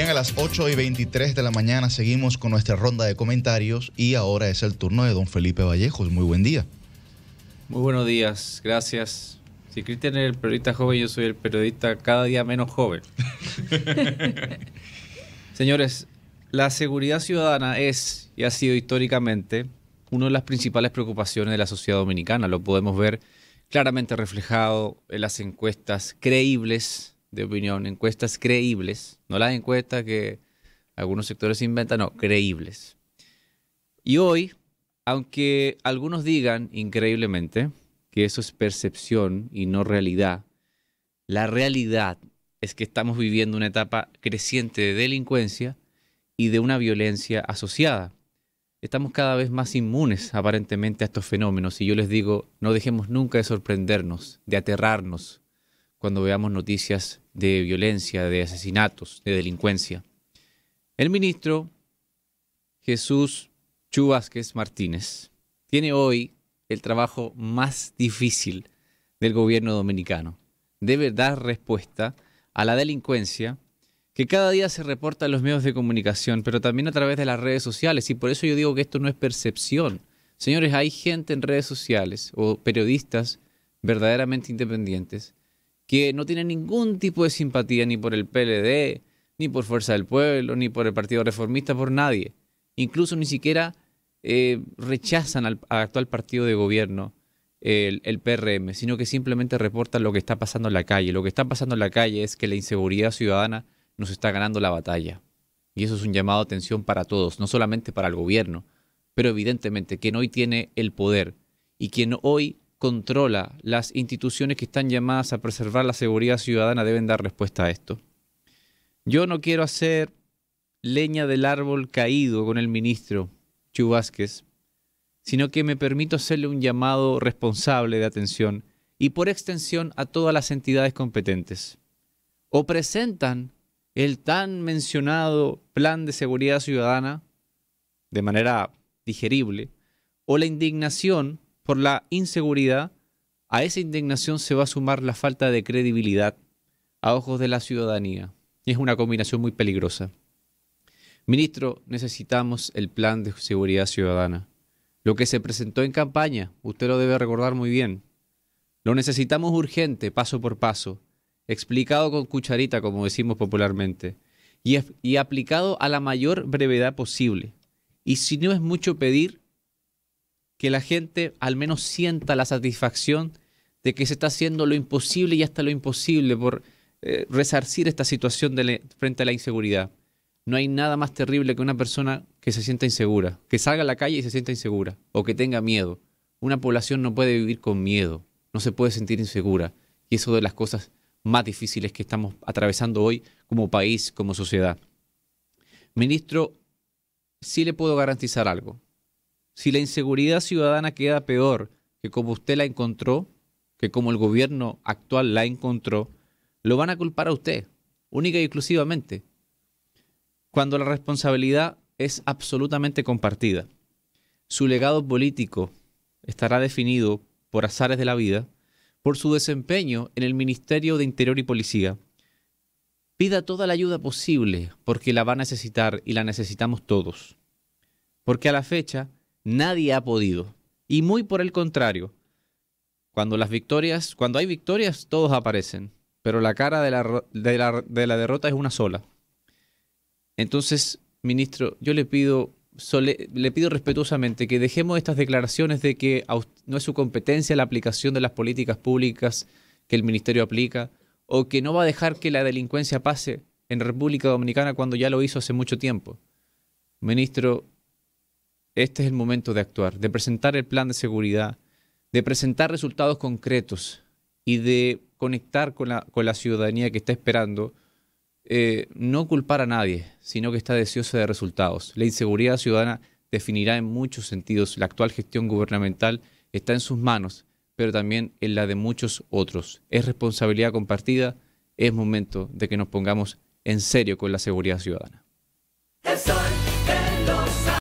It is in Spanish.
Bien, a las 8 y 23 de la mañana seguimos con nuestra ronda de comentarios y ahora es el turno de don Felipe Vallejos. Muy buen día. Muy buenos días, gracias. Si Cristian es el periodista joven, yo soy el periodista cada día menos joven. Señores, la seguridad ciudadana es y ha sido históricamente una de las principales preocupaciones de la sociedad dominicana. Lo podemos ver claramente reflejado en las encuestas creíbles de opinión, encuestas creíbles, no las encuestas que algunos sectores inventan, no, creíbles. Y hoy, aunque algunos digan increíblemente que eso es percepción y no realidad, la realidad es que estamos viviendo una etapa creciente de delincuencia y de una violencia asociada. Estamos cada vez más inmunes aparentemente a estos fenómenos y yo les digo, no dejemos nunca de sorprendernos, de aterrarnos, cuando veamos noticias de violencia, de asesinatos, de delincuencia. El ministro Jesús Chubásquez Martínez tiene hoy el trabajo más difícil del gobierno dominicano. Debe dar respuesta a la delincuencia que cada día se reporta en los medios de comunicación, pero también a través de las redes sociales. Y por eso yo digo que esto no es percepción. Señores, hay gente en redes sociales o periodistas verdaderamente independientes que no tiene ningún tipo de simpatía ni por el PLD, ni por Fuerza del Pueblo, ni por el Partido Reformista, por nadie. Incluso ni siquiera eh, rechazan al, actual partido de gobierno, el, el, PRM, sino que simplemente reportan lo que está pasando en la calle. Lo que está pasando en la calle es que la inseguridad ciudadana nos está ganando la batalla. Y eso es un llamado a atención para todos, no solamente para el gobierno, pero evidentemente quien hoy tiene el poder y quien hoy controla, las instituciones que están llamadas a preservar la seguridad ciudadana deben dar respuesta a esto. Yo no quiero hacer leña del árbol caído con el ministro Chu sino que me permito hacerle un llamado responsable de atención y por extensión a todas las entidades competentes. O presentan el tan mencionado plan de seguridad ciudadana de manera digerible, o la indignación por la inseguridad, a esa indignación se va a sumar la falta de credibilidad a ojos de la ciudadanía. Es una combinación muy peligrosa. Ministro, necesitamos el plan de seguridad ciudadana. Lo que se presentó en campaña, usted lo debe recordar muy bien. Lo necesitamos urgente, paso por paso, explicado con cucharita, como decimos popularmente, y, y aplicado a la mayor brevedad posible. Y si no es mucho pedir, que la gente al menos sienta la satisfacción de que se está haciendo lo imposible y hasta lo imposible por eh, resarcir esta situación frente a la inseguridad. No hay nada más terrible que una persona que se sienta insegura, que salga a la calle y se sienta insegura o que tenga miedo. Una población no puede vivir con miedo, no se puede sentir insegura. Y eso de las cosas más difíciles que estamos atravesando hoy como país, como sociedad. Ministro, sí le puedo garantizar algo si la inseguridad ciudadana queda peor que como usted la encontró, que como el gobierno actual la encontró, lo van a culpar a usted, única y exclusivamente, cuando la responsabilidad es absolutamente compartida. Su legado político estará definido por azares de la vida, por su desempeño en el Ministerio de Interior y Policía. Pida toda la ayuda posible porque la va a necesitar y la necesitamos todos. Porque a la fecha nadie ha podido. Y muy por el contrario, cuando las victorias, cuando hay victorias, todos aparecen, pero la cara de la, de la, derrota es una sola. Entonces, ministro, yo le pido, le pido respetuosamente que dejemos estas declaraciones de que no es su competencia la aplicación de las políticas públicas que el ministerio aplica, o que no va a dejar que la delincuencia pase en República Dominicana cuando ya lo hizo hace mucho tiempo. Ministro, este es el momento de actuar, de presentar el plan de seguridad, de presentar resultados concretos y de conectar con la, ciudadanía que está esperando, eh, no culpar a nadie, sino que está deseosa de resultados. La inseguridad ciudadana definirá en muchos sentidos la actual gestión gubernamental, está en sus manos, pero también en la de muchos otros. Es responsabilidad compartida, es momento de que nos pongamos en serio con la seguridad ciudadana.